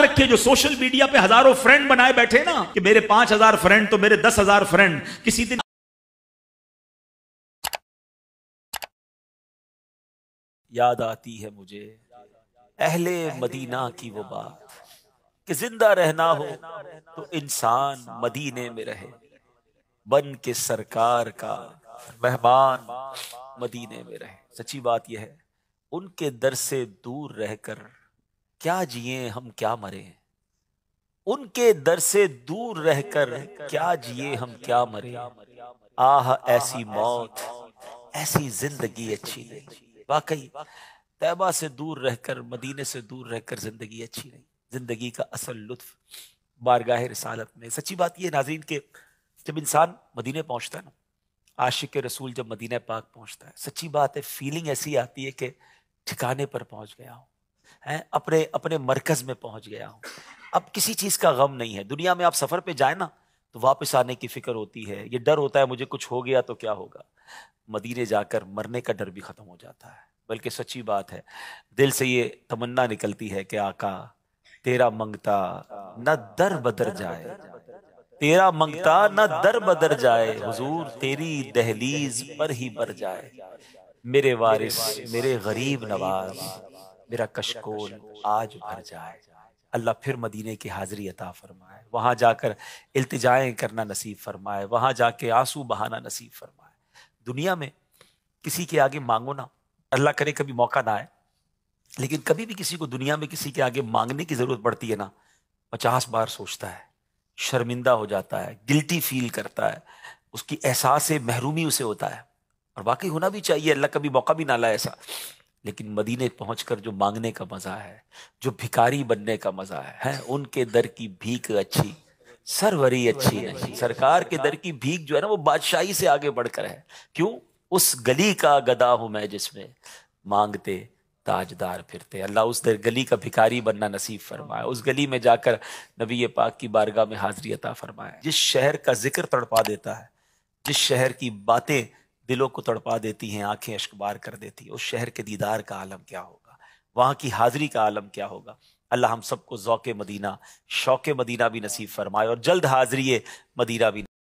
रखिए जो social media पे हजारों फ्रेंड बनाए बैठे ना कि मेरे पांच हजार फ्रेंड तो मेरे दस हजार फ्रेंड किसी दिन याद आती है मुझे अहले मदीना की वो बात कि जिंदा रहना हो तो इंसान मदीने में रहे बन के सरकार का मेहमान मदीने में रहे सच्ची बात यह है उनके दर से दूर रहकर क्या जिए हम क्या मरे उनके दर से दूर रहकर क्या जिए हम क्या मरे आह ऐसी मौत ऐसी जिंदगी अच्छी नहीं वाकई तैबा से दूर रहकर मदीने से दूर रहकर जिंदगी अच्छी नहीं जिंदगी का असल लुत्फ बारगाह रसालत में सच्ची बात यह नाजीन के जब इंसान मदीने पहुंचता है ना आशिक के रसूल जब मदीना पाक पहुंचता है सच्ची बात है फीलिंग ऐसी आती है कि ठिकाने पर पहुंच गया हो है अपने अपने मरकज में पहुंच गया हूँ अब किसी चीज़ का गम नहीं है दुनिया में आप सफ़र पे जाए ना तो वापस आने की फिक्र होती है ये डर होता है मुझे कुछ हो गया तो क्या होगा मदीने जाकर मरने का डर भी ख़त्म हो जाता है बल्कि सच्ची बात है दिल से ये तमन्ना निकलती है कि आका तेरा मंगता न दर बदर जाए तेरा मंगता न दर बदर जाए हुजूर तेरी दहलीज पर ही बर जाए मेरे वारिस मेरे गरीब नवाज मेरा कशकोल आज भर जाए अल्लाह फिर मदीने की हाजिरी अता फरमाए वहाँ जाकर इल्तजाएँ करना नसीब फरमाए वहाँ जाके आंसू बहाना नसीब फरमाए दुनिया में किसी के आगे मांगो ना अल्लाह करे कभी मौका ना आए लेकिन कभी भी किसी को दुनिया में किसी के आगे मांगने की ज़रूरत पड़ती है ना पचास बार सोचता है शर्मिंदा हो जाता है गिल्टी फील करता है उसकी एहसास महरूमी उसे होता है और वाकई होना भी चाहिए अल्लाह कभी मौका भी ना लाए ऐसा लेकिन मदीने पहुंचकर जो मांगने का मज़ा है जो भिकारी बनने का मज़ा है, है उनके दर की भीख अच्छी सरवरी अच्छी सरकार, सरकार के दर हाँ। की भीख जो है ना वो बादशाही से आगे बढ़कर है क्यों उस गली का गदा हूं मैं जिसमें मांगते ताजदार फिरते अल्लाह उस दर गली का भिकारी बनना नसीब फरमाए उस गली में जाकर नबी पाक की बारगाह में हाजिरी अता फरमाए जिस शहर का जिक्र तड़पा देता है जिस शहर की बातें दिलों को तड़पा देती हैं आंखें अश्कबार कर देती है उस शहर के दीदार का आलम क्या होगा वहाँ की हाजिरी का आलम क्या होगा अल्लाह हम सबको ओक़ मदीना शौक़ मदीना भी नसीब फरमाए और जल्द हाजिरी मदीना भी